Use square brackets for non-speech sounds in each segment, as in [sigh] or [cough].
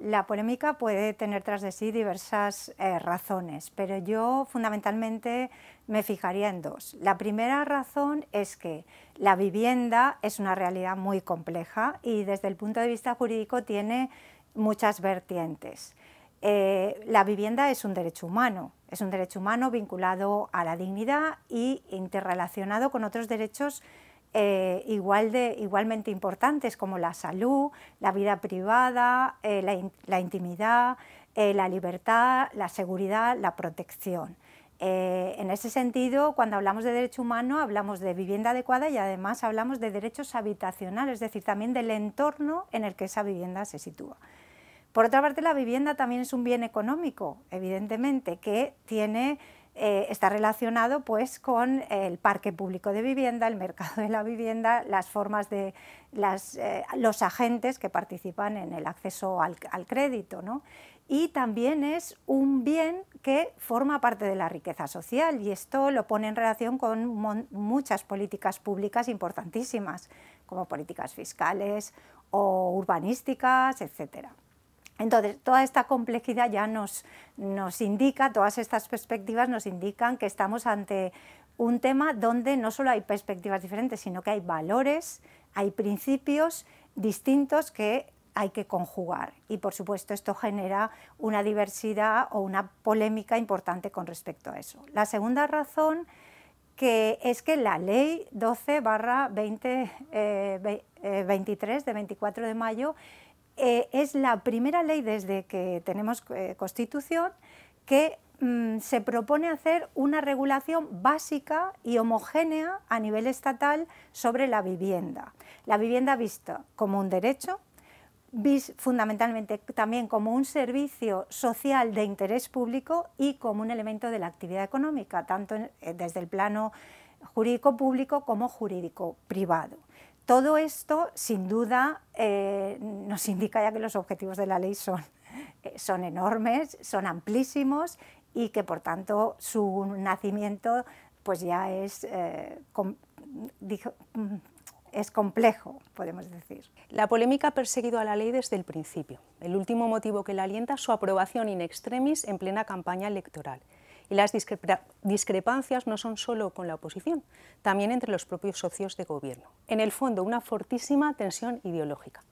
la, polémica puede tener tras de sí diversas eh, razones, pero yo fundamentalmente me fijaría en dos. La primera razón es que la vivienda es una realidad muy compleja y desde el punto de vista jurídico tiene muchas vertientes. Eh, la vivienda es un derecho humano, es un derecho humano vinculado a la dignidad y interrelacionado con otros derechos eh, de, igualmente importantes como la salud, la vida privada, eh, la, intimidad, eh, la libertad, la seguridad, la protección. en ese sentido, cuando hablamos de derecho humano, hablamos de vivienda adecuada y además hablamos de derechos habitacionales, es decir, también del entorno en el que esa vivienda se sitúa. Por otra parte, la vivienda también es un bien económico, evidentemente, que tiene eh, está relacionado pues, con el parque público de vivienda, el mercado de la vivienda, las formas de eh, los agentes que participan en el acceso al, crédito. Y también es un bien que forma parte de la riqueza social y esto lo pone en relación con muchas políticas públicas importantísimas, como políticas fiscales o urbanísticas, etcétera. Entonces, toda esta complejidad ya nos, indica, todas estas perspectivas nos indican que estamos ante un tema donde no solo hay perspectivas diferentes, sino que hay valores, hay principios distintos que hay que conjugar. Y por supuesto esto genera una diversidad o una polémica importante con respecto a eso. La segunda razón que es que la ley 12 barra 20, 23 eh, eh, de 24 de mayo eh, es la primera ley desde que tenemos eh, Constitución que mm, se propone hacer una regulación básica y homogénea a nivel estatal sobre la vivienda. La vivienda vista como un derecho, fundamentalmente también como un servicio social de interés público y como un elemento de la actividad económica, tanto eh, desde el plano jurídico público como jurídico privado. Todo esto, sin duda, eh, nos indica ya que los objetivos de la ley eh, son, enormes, son amplísimos y que, por tanto, su nacimiento pues ya es, eh, mm, es complejo, podemos decir. La polémica ha perseguido a la ley desde el principio, el último motivo que la alienta es su aprobación in extremis en plena campaña electoral. Y las discrepancias no son solo con la oposición, también entre los propios socios de gobierno. En el fondo, una fortísima tensión ideológica.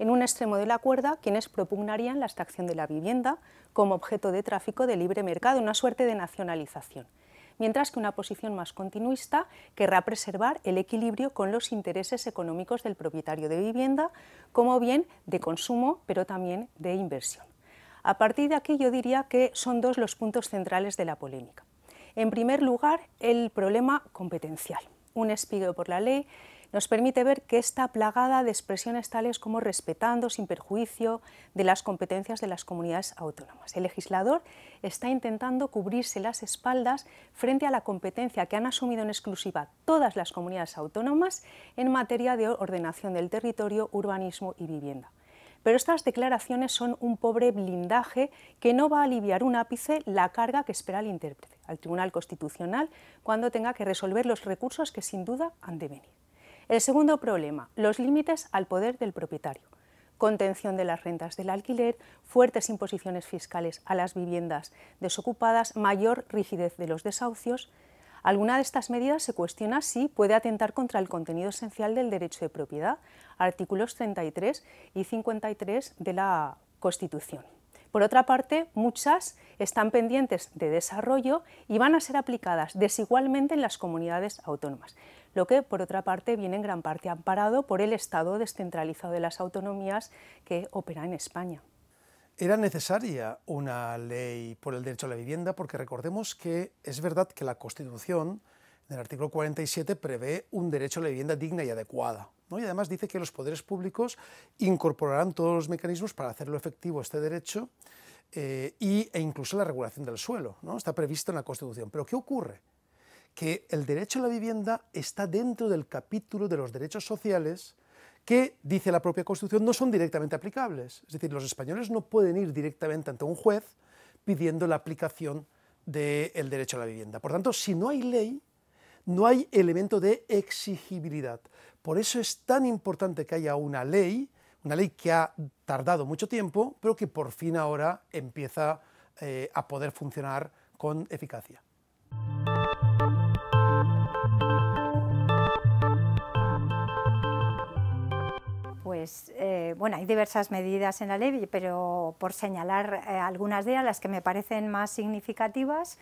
En un extremo de la cuerda, quienes propugnarían la extracción de la vivienda como objeto de tráfico de libre mercado, una suerte de nacionalización, mientras que una posición más continuista querrá preservar el equilibrio con los intereses económicos del propietario de vivienda, como bien de consumo, pero también de inversión. A partir de aquí yo diría que son dos los puntos centrales de la polémica. En primer lugar, el problema competencial. Un espigo por la ley nos permite ver que está plagada de expresiones tales como respetando sin perjuicio de las competencias de las comunidades autónomas. El legislador está intentando cubrirse las espaldas frente a la competencia que han asumido en exclusiva todas las comunidades autónomas en materia de ordenación del territorio, urbanismo y vivienda. Pero estas declaraciones son un pobre blindaje que no va a aliviar un ápice la carga que espera el intérprete, al Tribunal Constitucional, cuando tenga que resolver los recursos que sin duda han de venir. El segundo problema, los límites al poder del propietario contención de las rentas del alquiler, fuertes imposiciones fiscales a las viviendas desocupadas, mayor rigidez de los desahucios. Alguna de estas medidas se cuestiona si puede atentar contra el contenido esencial del derecho de propiedad, artículos 33 y 53 de la Constitución. Por otra parte, muchas están pendientes de desarrollo y van a ser aplicadas desigualmente en las comunidades autónomas, lo que por otra parte viene en gran parte amparado por el Estado descentralizado de las autonomías que opera en España. Era necesaria una ley por el derecho a la vivienda porque recordemos que es verdad que la Constitución el artículo 47 prevé un derecho a la vivienda digna y adecuada. ¿no? Y además dice que los poderes públicos incorporarán todos los mecanismos para hacerlo efectivo este derecho eh, e incluso la regulación del suelo. ¿no? Está previsto en la Constitución. Pero ¿qué ocurre? Que el derecho a la vivienda está dentro del capítulo de los derechos sociales que, dice la propia Constitución, no son directamente aplicables. Es decir, los españoles no pueden ir directamente ante un juez pidiendo la aplicación del derecho a la vivienda. Por tanto, si no hay ley, no hay elemento de exigibilidad. Por eso es tan importante que haya una ley, una ley que ha tardado mucho tiempo, pero que por fin ahora empieza eh, a poder funcionar con eficacia. Pues eh, bueno, hay diversas medidas en la ley, pero por señalar eh, algunas de ellas, las que me parecen más significativas,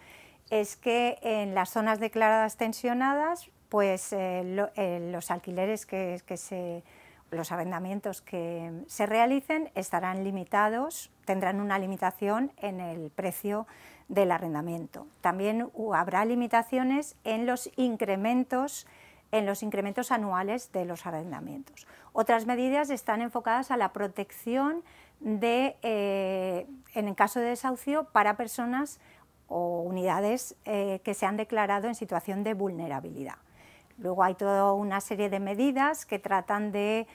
es que en las zonas declaradas tensionadas, pues eh, eh, los alquileres que, se, los arrendamientos que se realicen estarán limitados, tendrán una limitación en el precio del arrendamiento. También habrá limitaciones en los incrementos en los incrementos anuales de los arrendamientos. Otras medidas están enfocadas a la protección de, eh, en el caso de desahucio para personas o unidades eh, que se han declarado en situación de vulnerabilidad. Luego hay toda una serie de medidas que tratan de,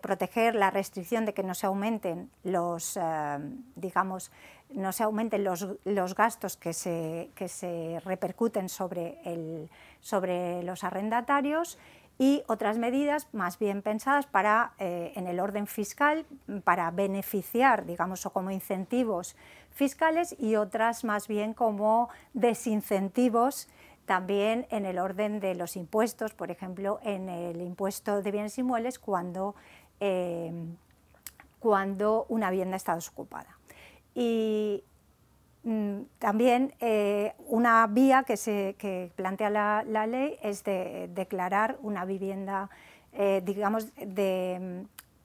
proteger la restricción de que no se aumenten los, eh, digamos, no se aumenten los, gastos que se, repercuten sobre, sobre los arrendatarios y otras medidas más bien pensadas para, eh, en el orden fiscal para beneficiar, digamos, o como incentivos fiscales y otras más bien como desincentivos también en el orden de los impuestos, por ejemplo, en el impuesto de bienes inmuebles cuando, em, cuando una vivienda está desocupada. Y mm, también eh, una vía que, se, plantea la, ley es de declarar una vivienda, eh, digamos, de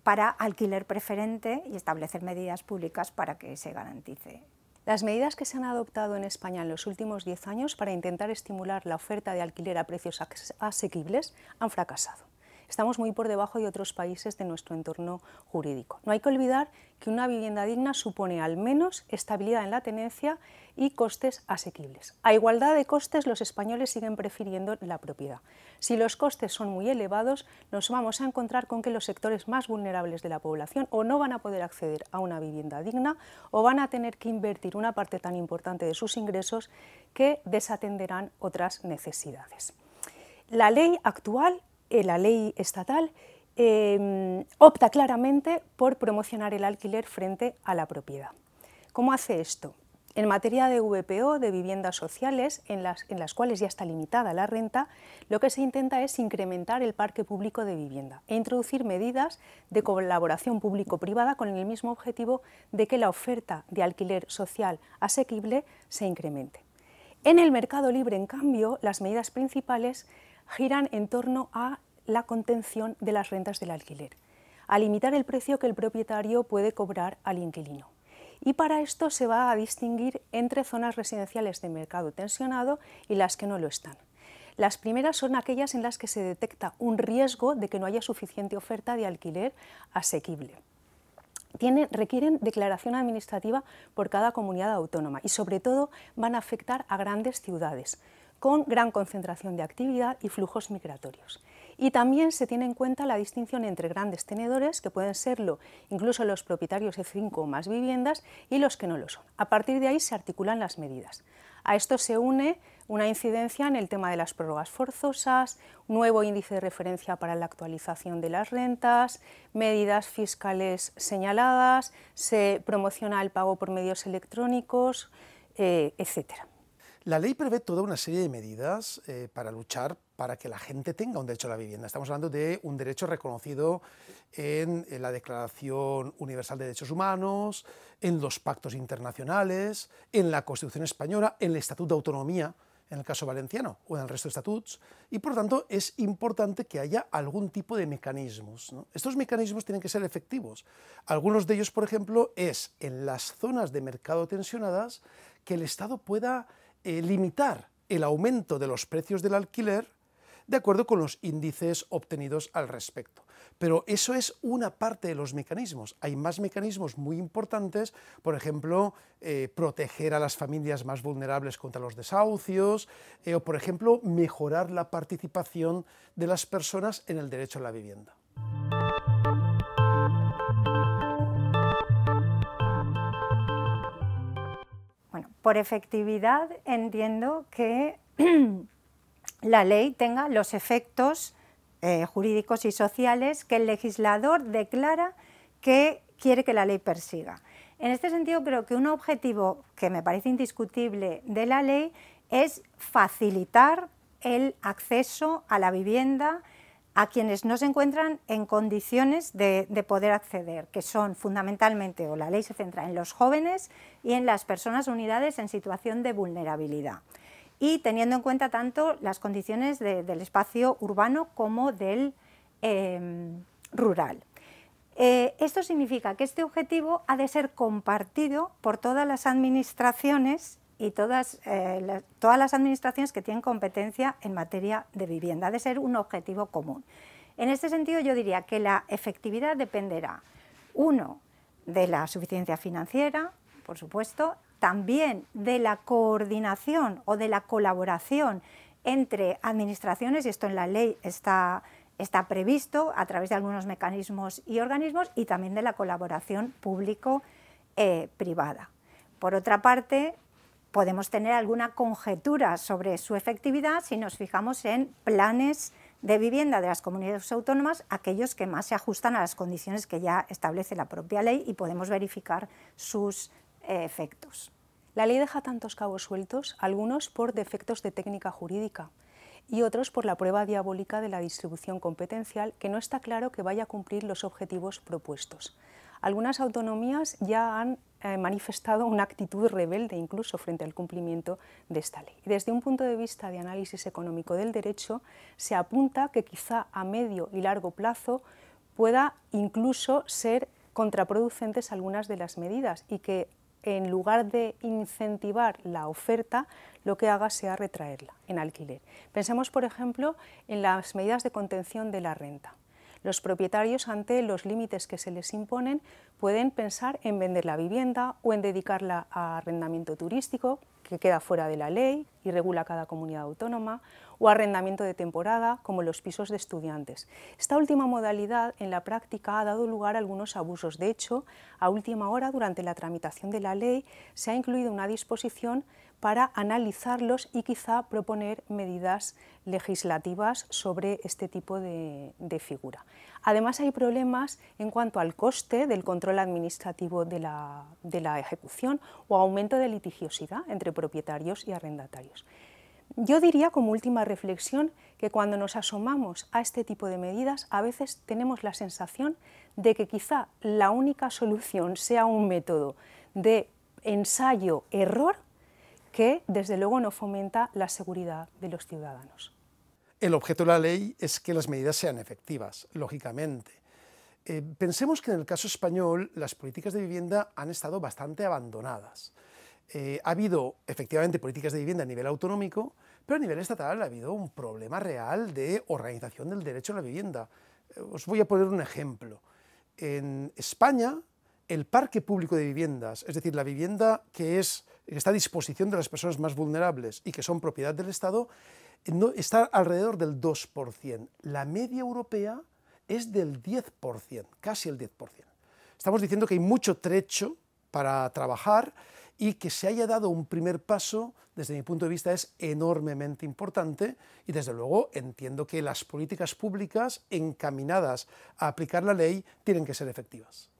para alquiler preferente y establecer medidas públicas para que se garantice las medidas que se han adoptado en España en los últimos 10 años para intentar estimular la oferta de alquiler a precios asequibles han fracasado estamos muy por debajo de otros países de nuestro entorno jurídico. No hay que olvidar que una vivienda digna supone al menos estabilidad en la tenencia y costes asequibles. A igualdad de costes, los españoles siguen prefiriendo la propiedad. Si los costes son muy elevados, nos vamos a encontrar con que los sectores más vulnerables de la población o no van a poder acceder a una vivienda digna o van a tener que invertir una parte tan importante de sus ingresos que desatenderán otras necesidades. La ley actual eh, la ley estatal em, opta claramente por promocionar el alquiler frente a la propiedad. ¿Cómo hace esto? En materia de VPO, de viviendas sociales, en las, en las, cuales ya está limitada la renta, lo que se intenta es incrementar el parque público de vivienda e introducir medidas de colaboración público-privada con el mismo objetivo de que la oferta de alquiler social asequible se incremente. En el mercado libre, en cambio, las medidas principales giran en torno a la contención de las rentas del alquiler, a limitar el precio que el propietario puede cobrar al inquilino. Y para esto se va a distinguir entre zonas residenciales de mercado tensionado y las que no lo están. Las primeras son aquellas en las que se detecta un riesgo de que no haya suficiente oferta de alquiler asequible. requieren declaración administrativa por cada comunidad autónoma y sobre todo van a afectar a grandes ciudades, con gran concentración de actividad y flujos migratorios. Y también se tiene en cuenta la distinción entre grandes tenedores, que pueden serlo incluso los propietarios de cinco o más viviendas, y los que no lo son. A partir de ahí se articulan las medidas. A esto se une una incidencia en el tema de las prórrogas forzosas, nuevo índice de referencia para la actualización de las rentas, medidas fiscales señaladas, se promociona el pago por medios electrónicos, etc eh, etcétera. La ley prevé toda una serie de medidas eh, para luchar para que la gente tenga un derecho a la vivienda. Estamos hablando de un derecho reconocido en, la Declaración Universal de Derechos Humanos, en los pactos internacionales, en la Constitución Española, en el Estatuto de Autonomía, en el caso valenciano o en el resto de estatutos, y por tanto es importante que haya algún tipo de mecanismos. Estos mecanismos tienen que ser efectivos. Algunos de ellos, por ejemplo, es en las zonas de mercado tensionadas que el Estado pueda eh, limitar el aumento de los precios del alquiler de acuerdo con los índices obtenidos al respecto. Pero eso es una parte de los mecanismos. Hay más mecanismos muy importantes, por ejemplo, eh, proteger a las familias más vulnerables contra los desahucios, eh, o por ejemplo, mejorar la participación de las personas en el derecho a la vivienda. Por efectividad entiendo que [clears throat] la ley tenga los efectos eh, jurídicos y sociales que el legislador declara que quiere que la ley persiga. En este sentido, creo que un objetivo que me parece indiscutible de la ley es facilitar el acceso a la vivienda a quienes no se encuentran en condiciones de, poder acceder, que son fundamentalmente, o la ley se centra en los jóvenes y en las personas unidades en situación de vulnerabilidad, y teniendo en cuenta tanto las condiciones del espacio urbano como del em, rural. Eh, esto significa que este objetivo ha de ser compartido por todas las administraciones y todas, eh, las, todas las administraciones que tienen competencia en materia de vivienda. Ha de ser un objetivo común. En este sentido, yo diría que la efectividad dependerá, uno, de la suficiencia financiera, por supuesto, también de la coordinación o de la colaboración entre administraciones, y esto en la ley está, está previsto a través de algunos mecanismos y organismos, y también de la colaboración público-privada. Eh, por otra parte, podemos tener alguna conjetura sobre su efectividad si nos fijamos en planes de vivienda de las comunidades autónomas, aquellos que más se ajustan a las condiciones que ya establece la propia ley y podemos verificar sus eh, efectos. La ley deja tantos cabos sueltos, algunos por defectos de técnica jurídica y otros por la prueba diabólica de la distribución competencial, que no está claro que vaya a cumplir los objetivos propuestos. Algunas autonomías ya han eh, manifestado una actitud rebelde incluso frente al cumplimiento de esta ley. Desde un punto de vista de análisis económico del derecho, se apunta que quizá a medio y largo plazo pueda incluso ser contraproducentes algunas de las medidas y que en lugar de incentivar la oferta, lo que haga sea retraerla en alquiler. Pensemos, por ejemplo, en las medidas de contención de la renta. Los propietarios, ante los límites que se les imponen, pueden pensar en vender la vivienda o en dedicarla a arrendamiento turístico, que queda fuera de la ley y regula cada comunidad autónoma, o arrendamiento de temporada, como los pisos de estudiantes. Esta última modalidad en la práctica ha dado lugar a algunos abusos. De hecho, a última hora, durante la tramitación de la ley, se ha incluido una disposición para analizarlos y quizá proponer medidas legislativas sobre este tipo de, figura. Además hay problemas en cuanto al coste del control administrativo de la ejecución o aumento de litigiosidad entre propietarios y arrendatarios. Yo diría como última reflexión que cuando nos asomamos a este tipo de medidas a veces tenemos la sensación de que quizá la única solución sea un método de ensayo-error que desde luego no fomenta la seguridad de los ciudadanos. El objeto de la ley es que las medidas sean efectivas, lógicamente. Eh, pensemos que en el caso español las políticas de vivienda han estado bastante abandonadas. Eh, ha habido efectivamente políticas de vivienda a nivel autonómico, pero a nivel estatal ha habido un problema real de organización del derecho a la vivienda. Eh, os voy a poner un ejemplo. En España, el parque público de viviendas, es decir, la vivienda que es está a disposición de las personas más vulnerables y que son propiedad del Estado, está alrededor del 2%. La media europea es del 10%, casi el 10%. Estamos diciendo que hay mucho trecho para trabajar y que se haya dado un primer paso, desde mi punto de vista, es enormemente importante y desde luego entiendo que las políticas públicas encaminadas a aplicar la ley tienen que ser efectivas.